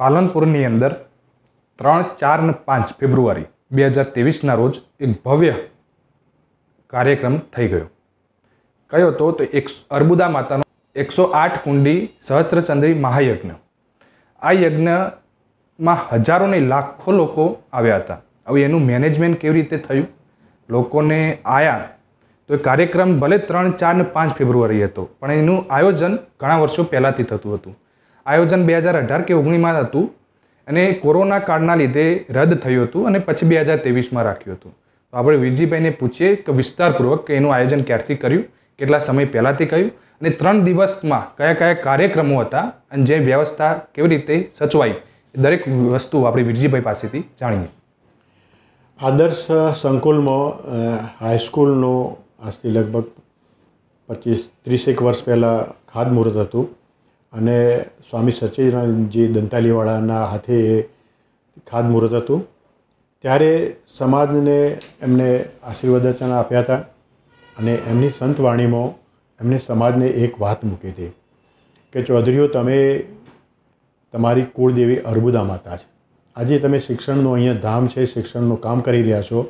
પાલનપુરની અંદર ત્રણ ચાર ને પાંચ ફેબ્રુઆરી બે હજાર ત્રેવીસના રોજ એક ભવ્ય કાર્યક્રમ થઈ ગયો કયો હતો તો એક અર્બુદા માતાનો એકસો આઠ કુંડી સહસ્ત્રચંદ્રી મહાયજ્ઞ આ યજ્ઞમાં હજારો ને લાખો લોકો આવ્યા હતા હવે એનું મેનેજમેન્ટ કેવી રીતે થયું લોકોને આયા તો એ કાર્યક્રમ ભલે ત્રણ ચાર ને પાંચ ફેબ્રુઆરી હતો પણ એનું આયોજન ઘણા વર્ષો પહેલાંથી થતું હતું આયોજન બે હજાર અઢાર કે ઓગણીમાં હતું અને કોરોના કાળના લીધે રદ થયું હતું અને પછી બે હજાર ત્રેવીસમાં રાખ્યું હતું તો આપણે વિરજીભાઈને પૂછીએ કે વિસ્તારપૂર્વક કે એનું આયોજન ક્યારથી કર્યું કેટલા સમય પહેલાંથી કર્યું અને ત્રણ દિવસમાં કયા કયા કાર્યક્રમો હતા અને જે વ્યવસ્થા કેવી રીતે સચવાઈ દરેક વસ્તુ આપણે વિરજીભાઈ પાસેથી જાણીએ આદર્શ સંકુલમાં હાઈસ્કૂલનું આજથી લગભગ પચીસ ત્રીસેક વર્ષ પહેલાં ખાદ ખાતમુહૂર્ત હતું અને સ્વામી સચ્ચિદાનંદજી દંતાલીવાળાના હાથે ખાદ મુહૂર્ત હતું ત્યારે સમાજને એમને આશીર્વદચન આપ્યા હતા અને એમની સંતવાણીમાં એમને સમાજને એક વાત મૂકી હતી કે ચૌધરીઓ તમે તમારી કુળદેવી અર્બુદા માતા છે આજે તમે શિક્ષણનું અહીંયા ધામ છે શિક્ષણનું કામ કરી રહ્યા છો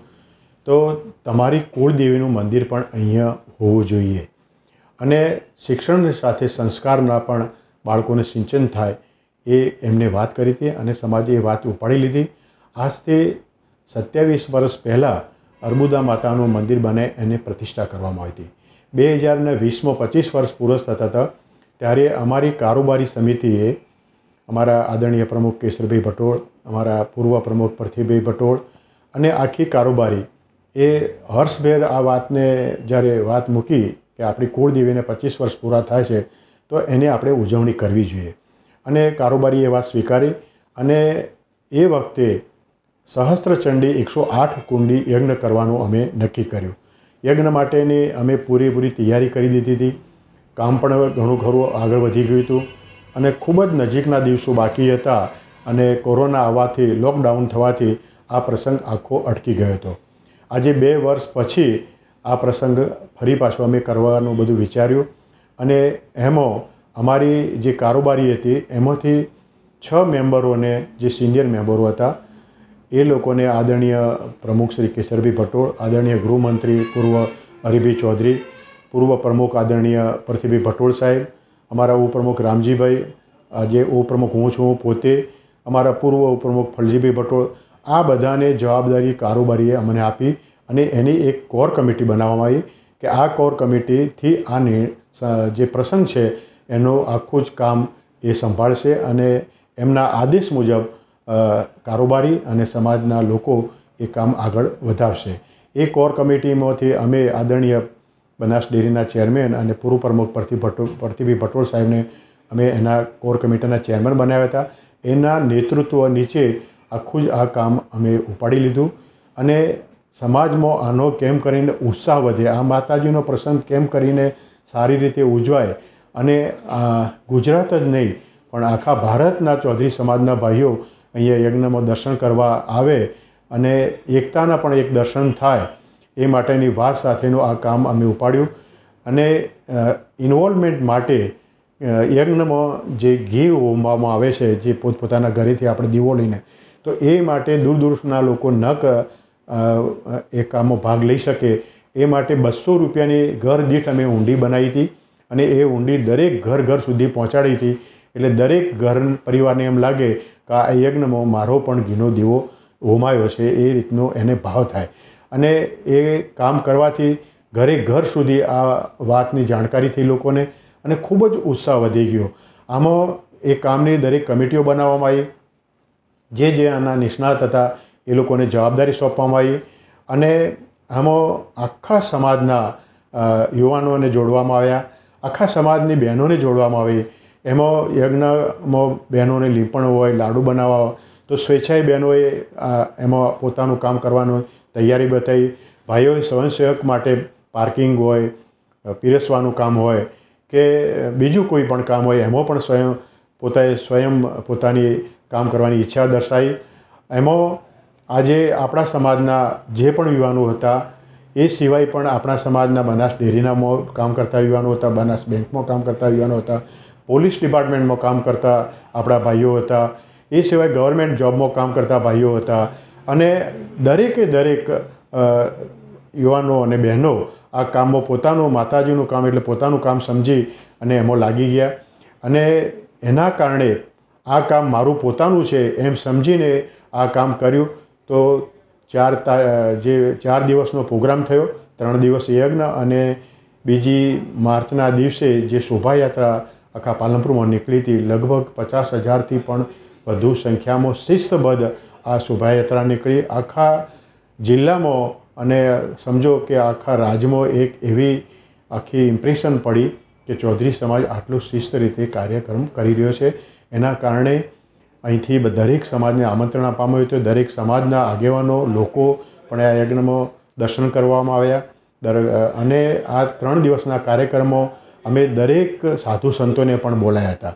તો તમારી કુળદેવીનું મંદિર પણ અહીંયા હોવું જોઈએ અને શિક્ષણની સાથે સંસ્કારના પણ બાળકોને સિંચન થાય એ એમને વાત કરી હતી અને સમાજે એ વાત ઉપાડી લીધી આજથી સત્યાવીસ વર્ષ પહેલાં અર્બુદા માતાનું મંદિર બને એને પ્રતિષ્ઠા કરવામાં આવી હતી બે હજારને વીસમાં પચીસ વર્ષ પૂરસ થતા હતા ત્યારે અમારી કારોબારી સમિતિએ અમારા આદરણીય પ્રમુખ કેશરભાઈ ભટોળ અમારા પૂર્વ પ્રમુખ પરથીભાઈ ભટોળ અને આખી કારોબારી એ હર્ષભેર આ વાતને જ્યારે વાત મૂકી કે આપણી કુળ કુળદેવીને પચીસ વર્ષ પૂરા થાય છે તો એને આપણે ઉજવણી કરવી જોઈએ અને કારોબારીએ વાત સ્વીકારી અને એ વખતે સહસ્ત્રચંડી એકસો આઠ કુંડી યજ્ઞ કરવાનું અમે નક્કી કર્યું યજ્ઞ માટેની અમે પૂરેપૂરી તૈયારી કરી દીધી હતી કામ પણ ઘણું ખરું આગળ વધી ગયું હતું અને ખૂબ જ નજીકના દિવસો બાકી હતા અને કોરોના આવવાથી લોકડાઉન થવાથી આ પ્રસંગ આખો અટકી ગયો હતો આજે બે વર્ષ પછી આ પ્રસંગ ફરી પાછો અમે કરવાનું બધું વિચાર્યું અને એમાં અમારી જે કારોબારી હતી એમાંથી છ મેમ્બરોને જે સિનિયર મેમ્બરો હતા એ લોકોને આદરણીય પ્રમુખ શ્રી કેસરભાઈ પટોળ આદરણીય ગૃહમંત્રી પૂર્વ હરિભાઈ ચૌધરી પૂર્વ પ્રમુખ આદરણીય પરથીભાઈ પટોળ સાહેબ અમારા ઉપપ્રમુખ રામજીભાઈ આજે ઉપપ્રમુખ હું છું પોતે અમારા પૂર્વ ઉપપ્રમુખ ફલજીભાઈ પટોળ આ બધાને જવાબદારી કારોબારીએ અમને આપી અને એની એક કોર કમિટી બનાવવામાં આવી કે આ કોર કમિટીથી આ જે પ્રસંગ છે એનું આખું જ કામ એ સંભાળશે અને એમના આદેશ મુજબ કારોબારી અને સમાજના લોકો એ કામ આગળ વધાવશે એ કોર કમિટીમાંથી અમે આદરણીય બનાસ ડેરીના ચેરમેન અને પૂર્વ પ્રમુખ પ્રતિ ભટ્ટો પ્રતિભી ભટ્ટોળ સાહેબને અમે એના કોર કમિટીના ચેરમેન બનાવ્યા હતા એના નેતૃત્વ નીચે આખું જ આ કામ અમે ઉપાડી લીધું અને સમાજમાં આનો કેમ કરીને ઉત્સાહ વધે આ માતાજીનો પ્રસંગ કેમ કરીને સારી રીતે ઉજવાય અને ગુજરાત જ નહીં પણ આખા ભારતના ચૌધરી સમાજના ભાઈઓ અહીંયા યજ્ઞમાં દર્શન કરવા આવે અને એકતાના પણ એક દર્શન થાય એ માટેની વાત સાથેનું આ કામ અમે ઉપાડ્યું અને ઇન્વોલ્વમેન્ટ માટે યજ્ઞમાં જે ઘી હોમવામાં આવે છે જે પોતપોતાના ઘરેથી આપણે દીવો લઈને તો એ માટે દૂર દૂરના લોકો ન એ કામમાં ભાગ લઈ શકે એ માટે બસો રૂપિયાની ઘર દીઠ અમે ઊંડી બનાવી હતી અને એ ઊંડી દરેક ઘર ઘર સુધી પહોંચાડી હતી એટલે દરેક ઘર પરિવારને એમ લાગે કે આ યજ્ઞમાં મારો પણ ઘીનો દીવો હોમાયો છે એ રીતનો એને ભાવ થાય અને એ કામ કરવાથી ઘરે ઘર સુધી આ વાતની જાણકારી થઈ લોકોને અને ખૂબ જ ઉત્સાહ વધી ગયો આમાં એ કામની દરેક કમિટીઓ બનાવવામાં આવી જે જે આના નિષ્ણાત હતા એ લોકોને જવાબદારી સોંપવામાં આવી અને આમાં આખા સમાજના યુવાનોને જોડવામાં આવ્યા આખા સમાજની બહેનોને જોડવામાં આવી એમાં યજ્ઞમાં બહેનોને લીંપણ હોય લાડુ બનાવવા હોય તો સ્વેચ્છાએ બહેનોએ એમાં પોતાનું કામ કરવાનું તૈયારી બતાવી ભાઈઓએ સ્વયંસેવક માટે પાર્કિંગ હોય પીરસવાનું કામ હોય કે બીજું કોઈ પણ કામ હોય એમાં પણ સ્વયં પોતાએ સ્વયં પોતાની કામ કરવાની ઈચ્છા દર્શાવી એમાં આજે આપણા સમાજના જે પણ યુવાનો હતા એ સિવાય પણ આપણા સમાજના બનાસ ડેરીનામાં કામ કરતા યુવાનો હતા બનાસ બેંકમાં કામ કરતા યુવાનો હતા પોલીસ ડિપાર્ટમેન્ટમાં કામ કરતા આપણા ભાઈઓ હતા એ સિવાય ગવર્મેન્ટ જોબમાં કામ કરતા ભાઈઓ હતા અને દરેકે દરેક યુવાનો અને બહેનો આ કામમાં પોતાનું માતાજીનું કામ એટલે પોતાનું કામ સમજી અને એમાં લાગી ગયા અને એના કારણે આ કામ મારું પોતાનું છે એમ સમજીને આ કામ કર્યું તો ચાર જે ચાર દિવસનો પ્રોગ્રામ થયો ત્રણ દિવસ યજ્ઞ અને બીજી માર્ચના દિવસે જે શોભાયાત્રા આખા પાલનપુરમાં નીકળી હતી લગભગ પચાસ હજારથી પણ વધુ સંખ્યામાં શિસ્તબદ્ધ આ શોભાયાત્રા નીકળી આખા જિલ્લામાં અને સમજો કે આખા રાજ્યમાં એક એવી આખી ઇમ્પ્રેશન પડી કે ચૌધરી સમાજ આટલું શિસ્ત રીતે કાર્યક્રમ કરી રહ્યો છે એના કારણે અહીંથી દરેક સમાજને આમંત્રણ આપવામાં આવ્યું હતું દરેક સમાજના આગેવાનો લોકો પણ આ યજ્ઞમાં દર્શન કરવામાં આવ્યા દર અને આ ત્રણ દિવસના કાર્યક્રમો અમે દરેક સાધુ સંતોને પણ બોલાયા હતા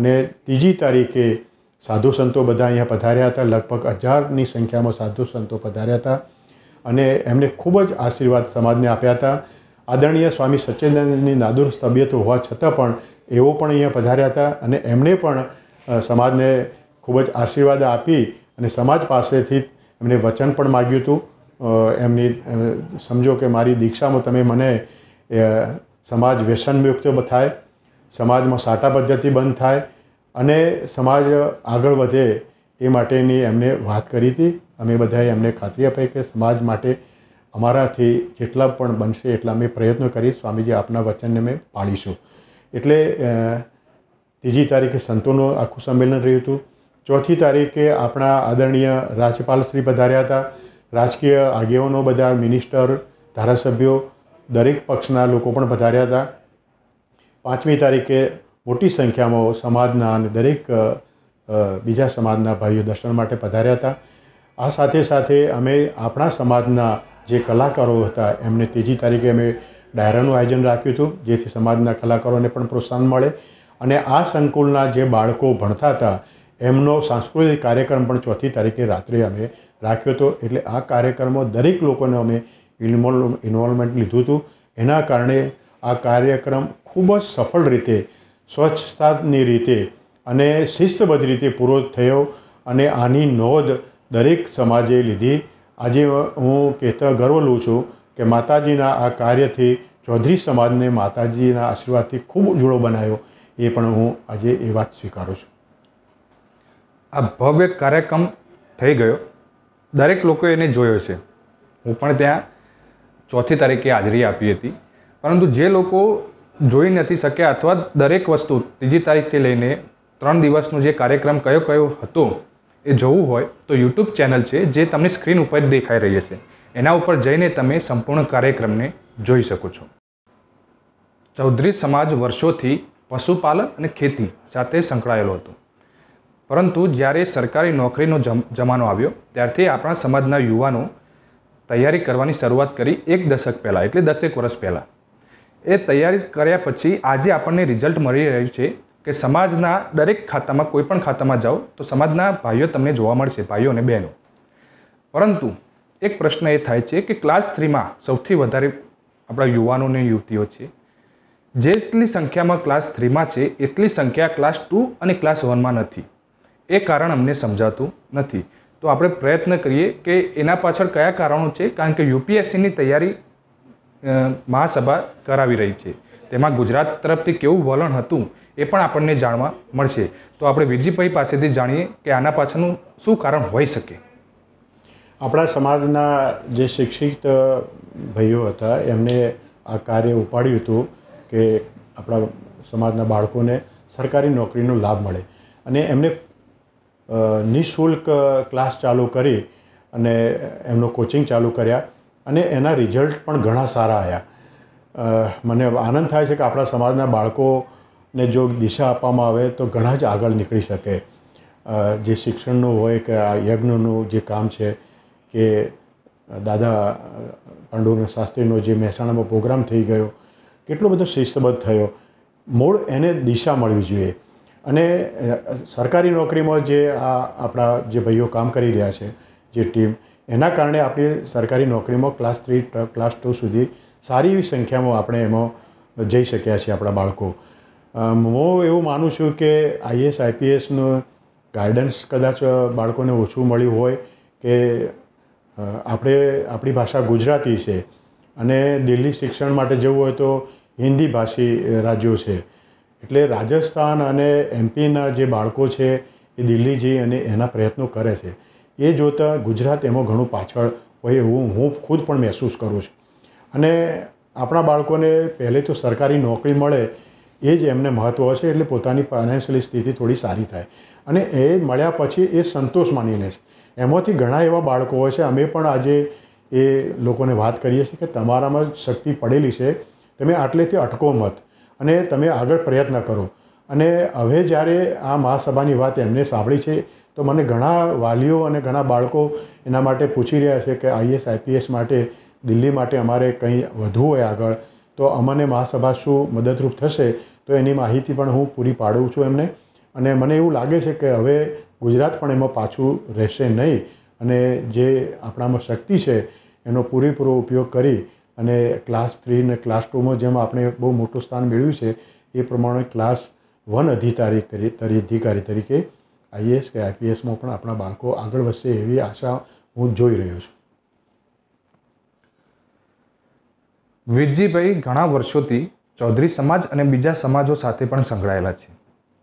અને ત્રીજી તારીખે સાધુ સંતો બધા અહીંયા પધાર્યા હતા લગભગ હજારની સંખ્યામાં સાધુ સંતો પધાર્યા હતા અને એમને ખૂબ જ આશીર્વાદ સમાજને આપ્યા હતા આદરણીય સ્વામી સચ્ચિદાનંદની નાદુર તબિયત હોવા છતાં પણ એવો પણ અહીંયા પધાર્યા હતા અને એમણે પણ સમાજને ખૂબ જ આશીર્વાદ આપી અને સમાજ પાસેથી એમને વચન પણ માગ્યું હતું એમની સમજો કે મારી દીક્ષામાં તમે મને સમાજ વ્યસનમુક્ત થાય સમાજમાં સાટા પદ્ધતિ બંધ થાય અને સમાજ આગળ વધે એ માટેની એમને વાત કરી હતી અમે બધાએ એમને ખાતરી અપાઈ કે સમાજ માટે અમારાથી જેટલા પણ બનશે એટલા અમે પ્રયત્નો કરી સ્વામીજી આપના વચનને અમે પાળીશું એટલે ત્રીજી તારીખે સંતોનું આખું સંમેલન રહ્યું હતું ચોથી તારીખે આપણા આદરણીય રાજ્યપાલશ્રી પધાર્યા હતા રાજકીય આગેવાનો બધા મિનિસ્ટર ધારાસભ્યો દરેક પક્ષના લોકો પણ પધાર્યા હતા પાંચમી તારીખે મોટી સંખ્યામાં સમાજના અને દરેક બીજા સમાજના ભાઈઓ દર્શન માટે પધાર્યા હતા આ સાથે સાથે અમે આપણા સમાજના જે કલાકારો હતા એમને ત્રીજી તારીખે અમે ડાયરાનું આયોજન રાખ્યું હતું જેથી સમાજના કલાકારોને પણ પ્રોત્સાહન મળે અને આ સંકુલના જે બાળકો ભણતા હતા એમનો સાંસ્કૃતિક કાર્યક્રમ પણ ચોથી તારીખે રાત્રે અમે રાખ્યો હતો એટલે આ કાર્યક્રમમાં દરેક લોકોને અમે ઇન્વોલ્વ ઇન્વોલ્વમેન્ટ લીધું હતું એના કારણે આ કાર્યક્રમ ખૂબ જ સફળ રીતે સ્વચ્છતાની રીતે અને શિસ્તબદ્ધ રીતે પૂરો થયો અને આની નોંધ દરેક સમાજે લીધી આજે હું કહેતા ગર્વ લઉં છું કે માતાજીના આ કાર્યથી ચૌધરી સમાજને માતાજીના આશીર્વાદથી ખૂબ ઉજળો બનાવ્યો એ પણ હું આજે એ વાત સ્વીકારું છું આ ભવ્ય કાર્યક્રમ થઈ ગયો દરેક લોકોએ એને જોયો છે હું પણ ત્યાં ચોથી તારીખે હાજરી આપી હતી પરંતુ જે લોકો જોઈ નથી શક્યા અથવા દરેક વસ્તુ ત્રીજી તારીખથી લઈને ત્રણ દિવસનો જે કાર્યક્રમ કયો કયો હતો એ જોવું હોય તો યુટ્યુબ ચેનલ છે જે તમને સ્ક્રીન ઉપર દેખાઈ રહી છે એના ઉપર જઈને તમે સંપૂર્ણ કાર્યક્રમને જોઈ શકો છો ચૌધરી સમાજ વર્ષોથી પશુપાલન અને ખેતી સાથે સંકળાયેલો હતો પરંતુ જ્યારે સરકારી નોકરીનો જમાનો આવ્યો ત્યારથી આપણા સમાજના યુવાનો તૈયારી કરવાની શરૂઆત કરી એક દશક પહેલાં એટલે દસેક વર્ષ પહેલાં એ તૈયારી કર્યા પછી આજે આપણને રિઝલ્ટ મળી રહ્યું છે કે સમાજના દરેક ખાતામાં કોઈ પણ ખાતામાં જાઓ તો સમાજના ભાઈઓ તમને જોવા મળશે ભાઈઓ અને બહેનો પરંતુ એક પ્રશ્ન એ થાય છે કે ક્લાસ થ્રીમાં સૌથી વધારે આપણા યુવાનો અને યુવતીઓ છે જેટલી સંખ્યામાં ક્લાસ થ્રીમાં છે એટલી સંખ્યા ક્લાસ ટુ અને ક્લાસ વનમાં નથી એ કારણ અમને સમજાતું નથી તો આપણે પ્રયત્ન કરીએ કે એના પાછળ કયા કારણો છે કારણ કે યુપીએસસીની તૈયારી મહાસભા કરાવી રહી છે તેમાં ગુજરાત તરફથી કેવું વલણ હતું એ પણ આપણને જાણવા મળશે તો આપણે વિરજીભાઈ પાસેથી જાણીએ કે આના પાછળનું શું કારણ હોઈ શકે આપણા સમાજના જે શિક્ષિત ભાઈઓ હતા એમને આ કાર્ય ઉપાડ્યું હતું કે આપણા સમાજના બાળકોને સરકારી નોકરીનો લાભ મળે અને એમને નિઃશુલ્ક ક્લાસ ચાલુ કરી અને એમનું કોચિંગ ચાલુ કર્યા અને એના રિઝલ્ટ પણ ઘણા સારા આવ્યા મને આનંદ થાય છે કે આપણા સમાજના બાળકોને જો દિશા આપવામાં આવે તો ઘણા જ આગળ નીકળી શકે જે શિક્ષણનું હોય કે આ યજ્ઞનું જે કામ છે કે દાદા પાંડુરંગ શાસ્ત્રીનો જે મહેસાણામાં પ્રોગ્રામ થઈ ગયો કેટલો બધો શિસ્તબદ્ધ થયો મૂળ એને દિશા મળવી જોઈએ અને સરકારી નોકરીમાં જે આ આપણા જે ભાઈઓ કામ કરી રહ્યા છે જે ટીમ એના કારણે આપણી સરકારી નોકરીમાં ક્લાસ થ્રી ક્લાસ ટુ સુધી સારી એવી સંખ્યામાં આપણે એમાં જઈ શક્યા છીએ આપણા બાળકો હું એવું માનું છું કે આઈએસ આઈપીએસનું ગાઈડન્સ કદાચ બાળકોને ઓછું મળ્યું હોય કે આપણે આપણી ભાષા ગુજરાતી છે અને દિલ્હી શિક્ષણ માટે જવું હોય તો હિન્દી ભાષી રાજ્યો છે એટલે રાજસ્થાન અને એમપીના જે બાળકો છે એ દિલ્હી જઈ અને એના પ્રયત્નો કરે છે એ જોતાં ગુજરાત એમાં ઘણું પાછળ હોય એવું હું ખુદ પણ મહેસૂસ કરું છું અને આપણા બાળકોને પહેલે તો સરકારી નોકરી મળે એ જ એમને મહત્ત્વ હશે એટલે પોતાની ફાઇનાન્શિયલી સ્થિતિ થોડી સારી થાય અને એ મળ્યા પછી એ સંતોષ માની લે છે એમાંથી ઘણા એવા બાળકો હોય છે અમે પણ આજે એ લોકોને વાત કરીએ છીએ કે તમારામાં શક્તિ પડેલી છે તમે આટલેથી અટકો મત અને તમે આગળ પ્રયત્ન કરો અને હવે જ્યારે આ મહાસભાની વાત એમને સાંભળી છે તો મને ઘણા વાલીઓ અને ઘણા બાળકો એના માટે પૂછી રહ્યા છે કે આઈએસ આઈપીએસ માટે દિલ્હી માટે અમારે કંઈ વધવું હોય આગળ તો અમને મહાસભા શું મદદરૂપ થશે તો એની માહિતી પણ હું પૂરી પાડું છું એમને અને મને એવું લાગે છે કે હવે ગુજરાત પણ એમાં પાછું રહેશે નહીં અને જે આપણામાં શક્તિ છે એનો પૂરેપૂરો ઉપયોગ કરી અને ક્લાસ થ્રી ને ક્લાસ ટુમાં જેમ આપણે બહુ મોટું સ્થાન મેળવ્યું છે એ પ્રમાણે ક્લાસ વન અધિકારી તરી અધિકારી તરીકે આઈએએસ કે આઈપીએસમાં પણ આપણા બાળકો આગળ વધશે એવી આશા હું જોઈ રહ્યો છું વીરજીભાઈ ઘણા વર્ષોથી ચૌધરી સમાજ અને બીજા સમાજો સાથે પણ સંકળાયેલા છે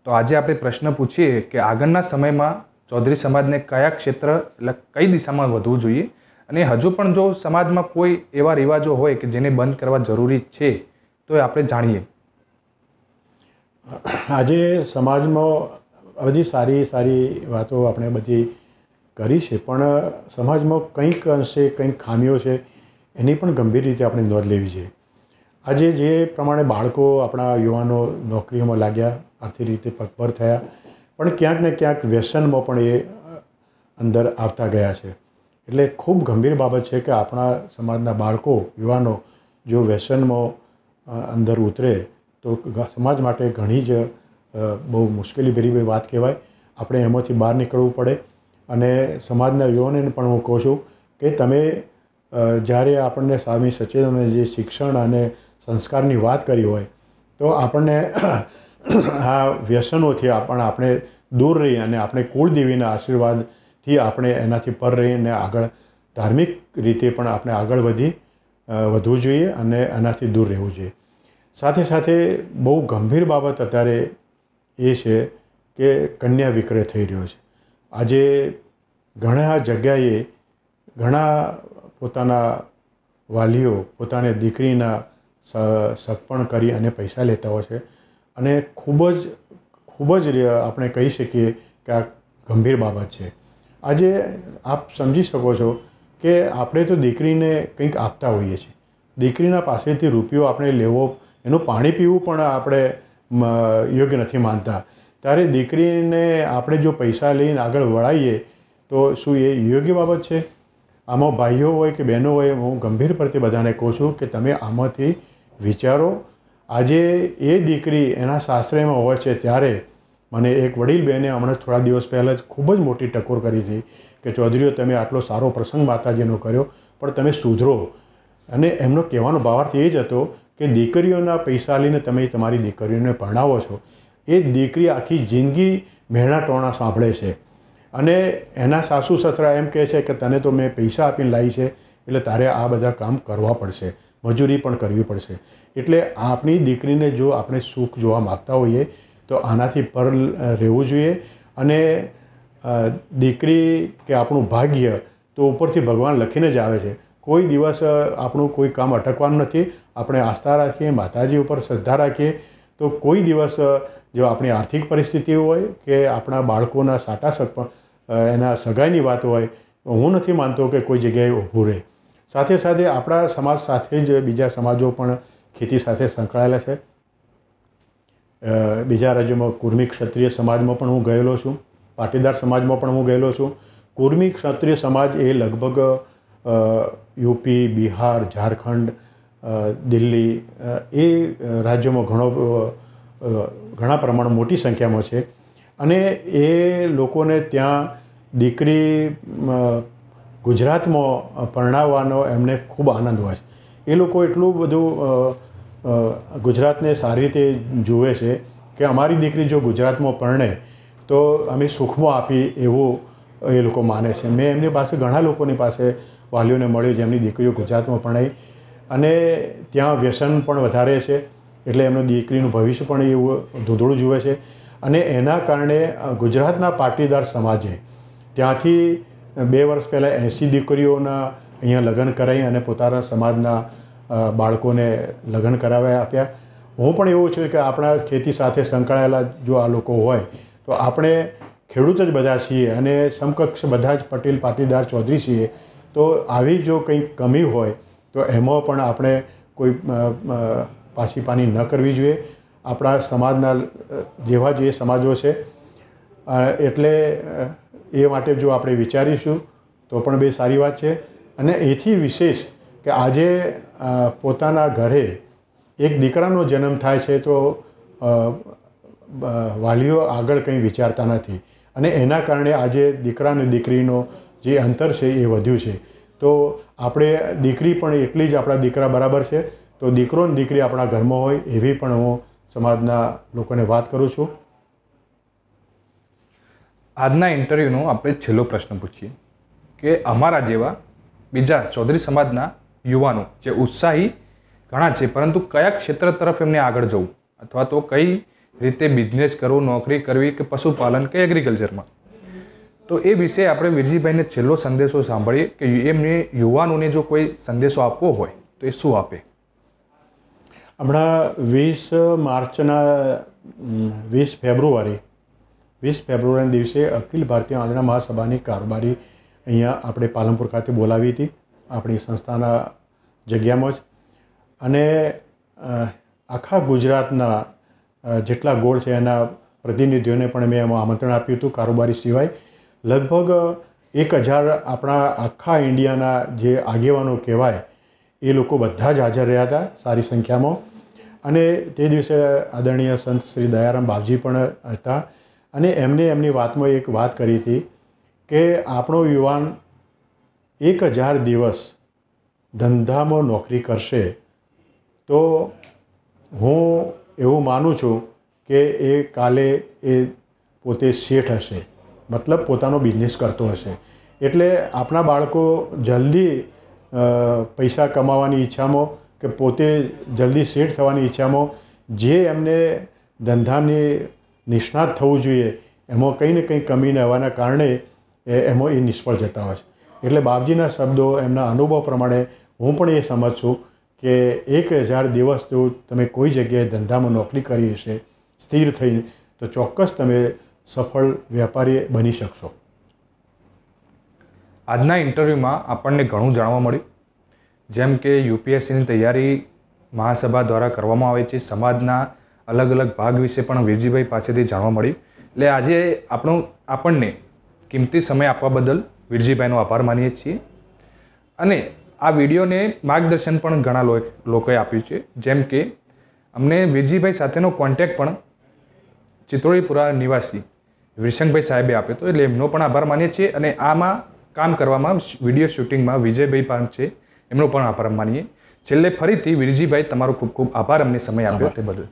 તો આજે આપણે પ્રશ્ન પૂછીએ કે આગળના સમયમાં ચૌધરી સમાજને કયા ક્ષેત્ર એટલે કઈ દિશામાં વધવું જોઈએ અને હજુ પણ જો સમાજમાં કોઈ એવા રિવાજો હોય કે જેને બંધ કરવા જરૂરી છે તો એ આપણે જાણીએ આજે સમાજમાં બધી સારી સારી વાતો આપણે બધી કરી છે પણ સમાજમાં કંઈક અંશે કંઈક ખામીઓ છે એની પણ ગંભીર રીતે આપણે નોંધ લેવી છે આજે જે પ્રમાણે બાળકો આપણા યુવાનો નોકરીઓમાં લાગ્યા આર્થિક રીતે પગભર થયા પણ ક્યાંક ને ક્યાંક વ્યસનમાં પણ એ અંદર આવતા ગયા છે એટલે ખૂબ ગંભીર બાબત છે કે આપણા સમાજના બાળકો યુવાનો જો વ્યસનમાં અંદર ઉતરે તો સમાજ માટે ઘણી જ બહુ મુશ્કેલીભરી ભરી વાત કહેવાય આપણે એમાંથી બહાર નીકળવું પડે અને સમાજના યુવાનોને પણ હું કહું છું કે તમે જ્યારે આપણને સ્વામી સચિદાનંદ જે શિક્ષણ અને સંસ્કારની વાત કરી હોય તો આપણને આ વ્યસનોથી પણ આપણે દૂર રહી અને આપણે કુળ દેવીના આશીર્વાદ થી આપણે એનાથી પર રહીને આગળ ધાર્મિક રીતે પણ આપણે આગળ વધી વધવું જોઈએ અને એનાથી દૂર રહેવું જોઈએ સાથે સાથે બહુ ગંભીર બાબત અત્યારે એ છે કે કન્યા વિક્રય થઈ રહ્યો છે આજે ઘણા જગ્યાએ ઘણા પોતાના વાલીઓ પોતાને દીકરીના સગપણ કરી અને પૈસા લેતા હોય છે અને ખૂબ જ ખૂબ જ આપણે કહી શકીએ કે આ ગંભીર બાબત છે આજે આપ સમજી શકો છો કે આપણે તો દીકરીને કંઈક આપતા હોઈએ છીએ દીકરીના પાસેથી રૂપિયો આપણે લેવો એનું પાણી પીવું પણ આપણે યોગ્ય નથી માનતા ત્યારે દીકરીને આપણે જો પૈસા લઈને આગળ વળાઈએ તો શું એ યોગ્ય બાબત છે આમાં ભાઈઓ હોય કે બહેનો હોય હું ગંભીર પ્રત્યે બધાને કહું છું કે તમે આમાંથી વિચારો આજે એ દીકરી એના સાસરેમાં હોય છે ત્યારે મને એક વડીલ બહેને હમણાં થોડા દિવસ પહેલાં જ ખૂબ જ મોટી ટકોર કરી હતી કે ચૌધરીઓ તમે આટલો સારો પ્રસંગ માતાજીનો કર્યો પણ તમે સુધરો અને એમનો કહેવાનો ભાવાર્થ એ જ હતો કે દીકરીઓના પૈસા લઈને તમે તમારી દીકરીઓને ભણાવો છો એ દીકરી આખી જિંદગી મહેણા ટોણા સાંભળે છે અને એના સાસુ સસરા એમ કહે છે કે તને તો મેં પૈસા આપીને લાવી છે એટલે તારે આ બધા કામ કરવા પડશે મજૂરી પણ કરવી પડશે એટલે આપણી દીકરીને જો આપણે સુખ જોવા માગતા હોઈએ તો આનાથી પર રહેવું જોઈએ અને દીકરી કે આપણું ભાગ્ય તો ઉપરથી ભગવાન લખીને જ આવે છે કોઈ દિવસ આપણું કોઈ કામ અટકવાનું નથી આપણે આસ્થા રાખીએ માતાજી ઉપર શ્રદ્ધા રાખીએ તો કોઈ દિવસ જો આપણી આર્થિક પરિસ્થિતિ હોય કે આપણા બાળકોના સાટા પણ એના સગાઈની વાત હોય હું નથી માનતો કે કોઈ જગ્યાએ ઊભું રહે સાથે સાથે આપણા સમાજ સાથે જ બીજા સમાજો પણ ખેતી સાથે સંકળાયેલા છે બીજા રાજ્યોમાં કુર્મી ક્ષત્રિય સમાજમાં પણ હું ગયેલો છું પાટીદાર સમાજમાં પણ હું ગયેલો છું કુર્મી ક્ષત્રિય સમાજ એ લગભગ યુપી બિહાર ઝારખંડ દિલ્હી એ રાજ્યોમાં ઘણો ઘણા પ્રમાણમાં મોટી સંખ્યામાં છે અને એ લોકોને ત્યાં દીકરી ગુજરાતમાં પરણાવવાનો એમને ખૂબ આનંદ હોય છે એ લોકો એટલું બધું ગુજરાતને સારી રીતે જુએ છે કે અમારી દીકરી જો ગુજરાતમાં પરણે તો અમે સુખમો આપી એવું એ લોકો માને છે મેં એમની પાસે ઘણા લોકોની પાસે વાલીઓને મળ્યું જેમની દીકરીઓ ગુજરાતમાં પરણાઈ અને ત્યાં વ્યસન પણ વધારે છે એટલે એમનું દીકરીનું ભવિષ્ય પણ એવું ધૂંધળું જુએ છે અને એના કારણે ગુજરાતના પાટીદાર સમાજે ત્યાંથી બે વર્ષ પહેલાં એંસી દીકરીઓના અહીંયા લગ્ન કરાઈ અને પોતાના સમાજના બાળકોને લગ્ન કરાવ્યા આપ્યા હું પણ એવું છું કે આપણા ખેતી સાથે સંકળાયેલા જો આ લોકો હોય તો આપણે ખેડૂત જ બધા છીએ અને સમકક્ષ બધા જ પટેલ પાટીદાર ચૌધરી છીએ તો આવી જો કંઈ કમી હોય તો એમાં પણ આપણે કોઈ પાછી પાની ન કરવી જોઈએ આપણા સમાજના જેવા જે સમાજો છે એટલે એ માટે જો આપણે વિચારીશું તો પણ બે સારી વાત છે અને એથી વિશેષ કે આજે પોતાના ઘરે એક દીકરાનો જન્મ થાય છે તો વાલીઓ આગળ કંઈ વિચારતા નથી અને એના કારણે આજે દીકરા અને દીકરીનો જે અંતર છે એ વધ્યું છે તો આપણે દીકરી પણ એટલી જ આપણા દીકરા બરાબર છે તો દીકરો અને દીકરી આપણા ઘરમાં હોય એવી પણ હું સમાજના લોકોને વાત કરું છું આજના ઇન્ટરવ્યૂનો આપણે છેલ્લો પ્રશ્ન પૂછીએ કે અમારા જેવા બીજા ચૌધરી સમાજના યુવાનો જે ઉત્સાહી ઘણા છે પરંતુ કયા ક્ષેત્ર તરફ એમને આગળ જવું અથવા તો કઈ રીતે બિઝનેસ કરવો નોકરી કરવી કે પશુપાલન કે એગ્રીકલ્ચરમાં તો એ વિશે આપણે વિરજીભાઈને છેલ્લો સંદેશો સાંભળીએ કે એમને યુવાનોને જો કોઈ સંદેશો આપવો હોય તો એ શું આપે હમણાં વીસ માર્ચના વીસ ફેબ્રુઆરી વીસ ફેબ્રુઆરીના દિવસે અખિલ ભારતીય આંધળા મહાસભાની કારોબારી અહીંયા આપણે પાલનપુર ખાતે બોલાવી હતી આપણી સંસ્થાના જગ્યામાં જ અને આખા ગુજરાતના જેટલા ગોળ છે એના પ્રતિનિધિઓને પણ મેં એમાં આમંત્રણ આપ્યું હતું કારોબારી સિવાય લગભગ એક હજાર આપણા આખા ઇન્ડિયાના જે આગેવાનો કહેવાય એ લોકો બધા જ હાજર રહ્યા હતા સારી સંખ્યામાં અને તે દિવસે આદરણીય સંત શ્રી દયારામ બાપજી પણ હતા અને એમને એમની વાતમાં એક વાત કરી હતી કે આપણો યુવાન એક હજાર દિવસ ધંધામાં નોકરી કરશે તો હું એવું માનું છું કે એ કાલે એ પોતે શેઠ હશે મતલબ પોતાનો બિઝનેસ કરતો હશે એટલે આપણા બાળકો જલ્દી પૈસા કમાવાની ઈચ્છામાં કે પોતે જલ્દી શેઠ થવાની ઈચ્છામાં જે એમને ધંધાની નિષ્ણાત થવું જોઈએ એમાં કંઈ ને કંઈ કમી ન હોવાના કારણે એમાં એ નિષ્ફળ જતા હોય છે એટલે બાપજીના શબ્દો એમના અનુભવ પ્રમાણે હું પણ એ સમજ છું કે એક હજાર દિવસ જો તમે કોઈ જગ્યાએ ધંધામાં નોકરી કરી હશે સ્થિર થઈને તો ચોક્કસ તમે સફળ વેપારી બની શકશો આજના ઇન્ટરવ્યૂમાં આપણને ઘણું જાણવા મળ્યું જેમ કે યુપીએસસીની તૈયારી મહાસભા દ્વારા કરવામાં આવે છે સમાજના અલગ અલગ ભાગ વિશે પણ વીરજીભાઈ પાસેથી જાણવા મળ્યું એટલે આજે આપણો આપણને કિંમતી સમય આપવા બદલ વિરજીભાઈનો આભાર માનીએ છીએ અને આ વિડીયોને માર્ગદર્શન પણ ઘણા લોકોએ આપ્યું છે જેમ કે અમને વિરજીભાઈ સાથેનો કોન્ટેક પણ ચિત્તોડીપુરા નિવાસી વિશંકભાઈ સાહેબે આપ્યો હતો એટલે એમનો પણ આભાર માનીએ છીએ અને આમાં કામ કરવામાં વિડીયો શૂટિંગમાં વિજયભાઈ પણ છે એમનો પણ આભાર માનીએ છેલ્લે ફરીથી વિરજીભાઈ તમારો ખૂબ ખૂબ આભાર અમને સમય આપ્યો તે બદલ